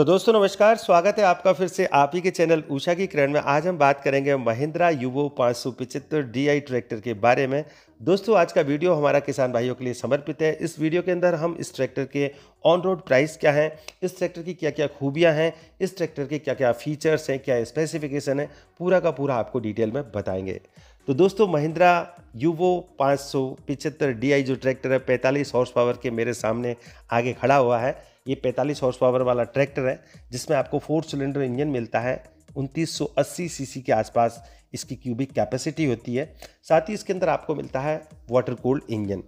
तो दोस्तों नमस्कार स्वागत है आपका फिर से आप ही के चैनल उषा की किरण में आज हम बात करेंगे महिंद्रा युवो पाँच सौ पिचहत्तर डी आई ट्रैक्टर के बारे में दोस्तों आज का वीडियो हमारा किसान भाइयों के लिए समर्पित है इस वीडियो के अंदर हम इस ट्रैक्टर के ऑन रोड प्राइस क्या हैं इस ट्रैक्टर की क्या क्या खूबियाँ हैं इस ट्रैक्टर के क्या क्या फीचर्स हैं क्या स्पेसिफिकेशन है पूरा का पूरा आपको डिटेल में बताएंगे तो दोस्तों महिंद्रा यूवो पाँच सौ पिचहत्तर डी आई जो ट्रैक्टर है पैंतालीस हॉर्स पावर के मेरे सामने आगे खड़ा हुआ है ये 45 हॉर्स पावर वाला ट्रैक्टर है जिसमें आपको फोर सिलेंडर इंजन मिलता है उनतीस सीसी के आसपास इसकी क्यूबिक कैपेसिटी होती है साथ ही इसके अंदर आपको मिलता है वाटर कूल्ड इंजन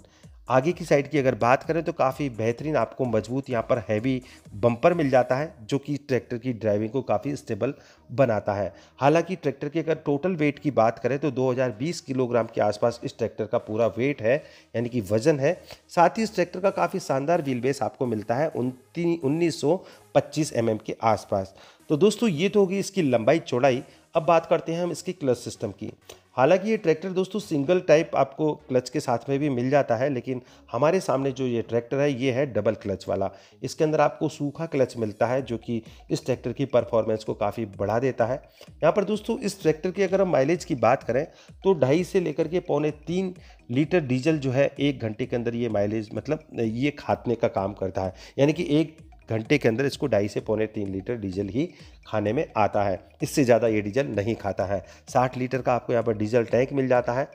आगे की साइड की अगर बात करें तो काफ़ी बेहतरीन आपको मजबूत यहाँ पर हैवी बम्पर मिल जाता है जो कि ट्रैक्टर की ड्राइविंग को काफ़ी स्टेबल बनाता है हालांकि ट्रैक्टर की अगर टोटल वेट की बात करें तो 2020 किलोग्राम के आसपास इस ट्रैक्टर का पूरा वेट है यानी कि वजन है साथ ही इस ट्रैक्टर का काफ़ी शानदार व्हील बेस आपको मिलता है उन्नीस सौ पच्चीस एम के आसपास तो दोस्तों ये तो होगी इसकी लंबाई चौड़ाई अब बात करते हैं हम इसकी क्लच सिस्टम की हालांकि ये ट्रैक्टर दोस्तों सिंगल टाइप आपको क्लच के साथ में भी मिल जाता है लेकिन हमारे सामने जो ये ट्रैक्टर है ये है डबल क्लच वाला इसके अंदर आपको सूखा क्लच मिलता है जो कि इस ट्रैक्टर की परफॉर्मेंस को काफ़ी बढ़ा देता है यहाँ पर दोस्तों इस ट्रैक्टर की अगर हम माइलेज की बात करें तो ढाई से लेकर के पौने तीन लीटर डीजल जो है एक घंटे के अंदर ये माइलेज मतलब ये खातने का काम करता है यानी कि एक घंटे के अंदर इसको ढाई से पौने तीन लीटर डीजल ही खाने में आता है इससे ज़्यादा ये डीजल नहीं खाता है साठ लीटर का आपको यहाँ पर डीजल टैंक मिल जाता है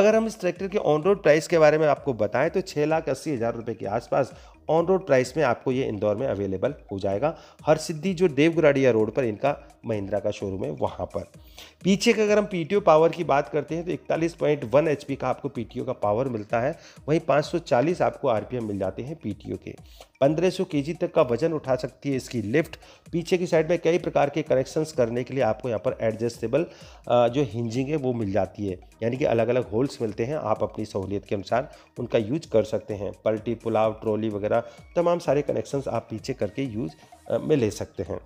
अगर हम इस ट्रैक्टर के ऑन रोड प्राइस के बारे में आपको बताएं तो छः लाख अस्सी हज़ार रुपये के आसपास ऑन रोड प्राइस में आपको ये इंदौर में अवेलेबल हो जाएगा हर सिद्धि जो देवगुराड़िया रोड पर इनका महिंद्रा का शोरूम है वहाँ पर पीछे का अगर हम पी पावर की बात करते हैं तो इकतालीस पॉइंट वन एच का आपको पी का पावर मिलता है वहीं 540 आपको आर मिल जाते हैं पी के 1500 सौ तक का वजन उठा सकती है इसकी लिफ्ट पीछे की साइड में कई प्रकार के कनेक्शंस करने के लिए आपको यहाँ पर एडजस्टेबल जो हिंजिंग है वो मिल जाती है यानी कि अलग अलग होल्स मिलते हैं आप अपनी सहूलियत के अनुसार उनका यूज कर सकते हैं पलटी पुलाव ट्रॉली वगैरह तमाम सारे कनेक्शंस आप पीछे करके यूज में ले सकते हैं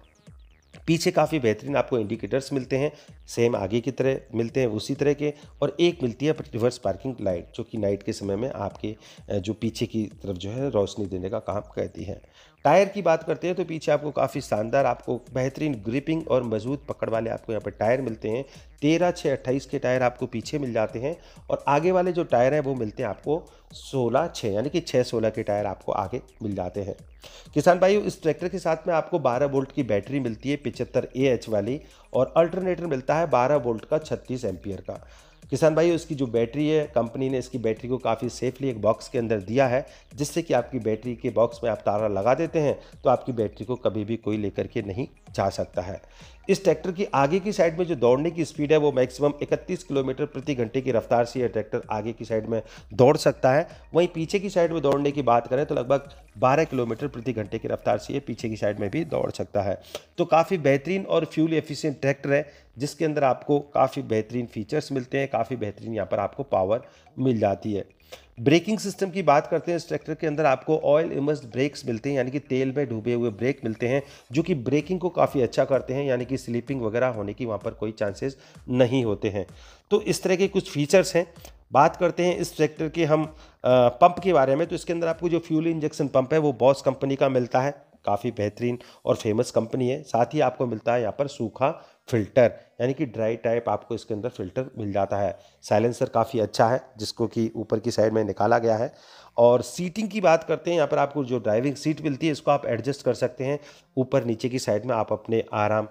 पीछे काफ़ी बेहतरीन आपको इंडिकेटर्स मिलते हैं सेम आगे की तरह मिलते हैं उसी तरह के और एक मिलती है रिवर्स पार्किंग लाइट जो कि नाइट के समय में आपके जो पीछे की तरफ जो है रोशनी देने का काम करती है टायर की बात करते हैं तो पीछे आपको काफ़ी शानदार आपको बेहतरीन ग्रिपिंग और मजबूत पकड़ वाले आपको यहाँ पर टायर मिलते हैं तेरह छः अट्ठाईस के टायर आपको पीछे मिल जाते हैं और आगे वाले जो टायर हैं वो मिलते हैं आपको सोलह छः यानी कि छः सोलह के टायर आपको आगे मिल जाते हैं किसान भाई इस ट्रैक्टर के साथ में आपको 12 वोल्ट की बैटरी मिलती है पिचहत्तर ए एच वाली और अल्टरनेटर मिलता है 12 वोल्ट का 36 एम्पियर का किसान भाई इसकी जो बैटरी है कंपनी ने इसकी बैटरी को काफ़ी सेफली एक बॉक्स के अंदर दिया है जिससे कि आपकी बैटरी के बॉक्स में आप तारा लगा देते हैं तो आपकी बैटरी को कभी भी कोई लेकर के नहीं जा सकता है इस ट्रैक्टर की आगे की साइड में जो दौड़ने की स्पीड है वो मैक्सिमम 31 किलोमीटर प्रति घंटे की रफ्तार से यह ट्रैक्टर आगे की साइड में दौड़ सकता है वहीं पीछे की साइड में दौड़ने की बात करें तो लगभग 12 किलोमीटर प्रति घंटे की रफ्तार से ये पीछे की साइड में भी दौड़ सकता है तो काफ़ी बेहतरीन और फ्यूल एफिशियंट ट्रैक्टर है जिसके अंदर आपको काफ़ी बेहतरीन फीचर्स मिलते हैं काफ़ी बेहतरीन यहाँ पर आपको पावर मिल जाती है ब्रेकिंग सिस्टम की बात करते हैं इस ट्रैक्टर के अंदर आपको ऑयल इमर्स्ड ब्रेक्स मिलते हैं यानी कि तेल में डूबे हुए ब्रेक मिलते हैं जो कि ब्रेकिंग को काफ़ी अच्छा करते हैं यानी कि स्लीपिंग वगैरह होने की वहाँ पर कोई चांसेस नहीं होते हैं तो इस तरह के कुछ फीचर्स हैं बात करते हैं इस ट्रैक्टर के हम पंप के बारे में तो इसके अंदर आपको जो फ्यूल इंजेक्शन पंप है वो बॉस कंपनी का मिलता है काफ़ी बेहतरीन और फेमस कंपनी है साथ ही आपको मिलता है यहाँ पर सूखा फिल्टर यानी कि ड्राई टाइप आपको इसके अंदर फिल्टर मिल जाता है साइलेंसर काफ़ी अच्छा है जिसको कि ऊपर की साइड में निकाला गया है और सीटिंग की बात करते हैं यहाँ पर आपको जो ड्राइविंग सीट मिलती है इसको आप एडजस्ट कर सकते हैं ऊपर नीचे की साइड में आप अपने आराम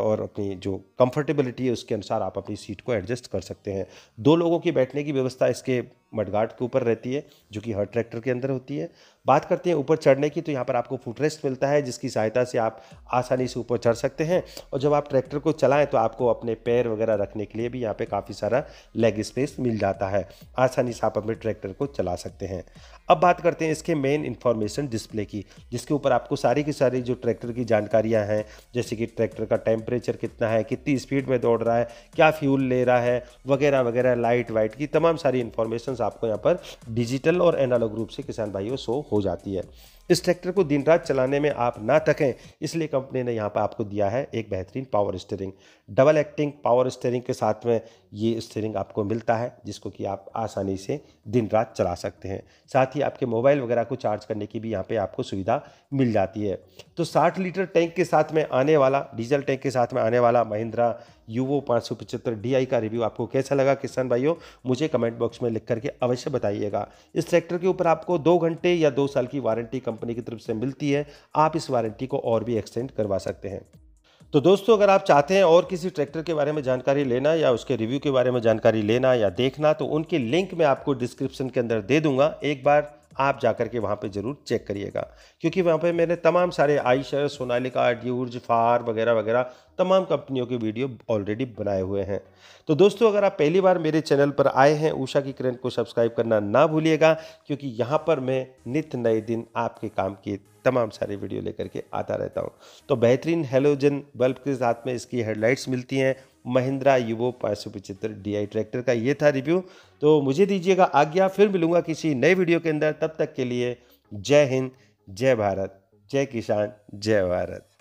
और अपनी जो कंफर्टेबिलिटी है उसके अनुसार आप अपनी सीट को एडजस्ट कर सकते हैं दो लोगों की बैठने की व्यवस्था इसके मडगार्ड के ऊपर रहती है जो कि हर ट्रैक्टर के अंदर होती है बात करते हैं ऊपर चढ़ने की तो यहाँ पर आपको फुटरेस्ट मिलता है जिसकी सहायता से आप आसानी से ऊपर चढ़ सकते हैं और जब आप ट्रैक्टर को चलाएं तो आपको अपने पैर वगैरह रखने के लिए भी यहाँ पर काफ़ी सारा लेग स्पेस मिल जाता है आसानी से आप अपने ट्रैक्टर को चला सकते हैं अब बात करते हैं इसके मेन इन्फॉर्मेशन डिस्प्ले की जिसके ऊपर आपको सारी की सारी जो ट्रैक्टर की जानकारियाँ हैं जैसे कि ट्रैक्टर का टेम्परेचर कितना है कितनी स्पीड में दौड़ रहा है क्या फ्यूल ले रहा है वगैरह वगैरह लाइट वाइट की तमाम सारी इन्फॉर्मेशन आपको यहाँ पर डिजिटल और एनालॉग रूप से किसान भाइयों शो हो जाती है इस ट्रैक्टर को दिन रात चलाने में आप ना थकें इसलिए कंपनी ने यहाँ पर आपको दिया है एक बेहतरीन power steering double acting power steering के साथ में ये स्टेयरिंग आपको मिलता है जिसको कि आप आसानी से दिन रात चला सकते हैं साथ ही आपके मोबाइल वगैरह को चार्ज करने की भी यहाँ पर आपको सुविधा मिल जाती है तो साठ लीटर टैंक के साथ में आने वाला डीजल टैंक के साथ में आने वाला महिंद्रा यूवो पाँच सौ पचहत्तर डी का रिव्यू आपको कैसा लगा किसान भाइयों मुझे कमेंट बॉक्स में लिख करके अवश्य बताइएगा इस ट्रैक्टर के ऊपर आपको दो घंटे या दो साल की वारंटी कम कंपनी की तरफ से मिलती है आप इस वारंटी को और भी एक्सटेंड करवा सकते हैं तो दोस्तों अगर आप चाहते हैं और किसी ट्रैक्टर के बारे में जानकारी लेना या उसके रिव्यू के बारे में जानकारी लेना या देखना तो उनकी लिंक मैं आपको डिस्क्रिप्शन के अंदर दे दूंगा एक बार आप जाकर के वहाँ पे ज़रूर चेक करिएगा क्योंकि वहाँ पे मैंने तमाम सारे आयशर सोनालिका ड्यूर्ज फार वगैरह वगैरह तमाम कंपनियों के वीडियो ऑलरेडी बनाए हुए हैं तो दोस्तों अगर आप पहली बार मेरे चैनल पर आए हैं उषा की किरण को सब्सक्राइब करना ना भूलिएगा क्योंकि यहाँ पर मैं नित नए दिन आपके काम के तमाम सारे वीडियो लेकर के आता रहता हूँ तो बेहतरीन हेलोजन बल्ब के साथ में इसकी हेडलाइट्स मिलती हैं महिंद्रा युवो पाँच सौ आई ट्रैक्टर का ये था रिव्यू तो मुझे दीजिएगा आज्ञा फिर मिलूंगा किसी नए वीडियो के अंदर तब तक के लिए जय हिंद जय भारत जय किसान जय भारत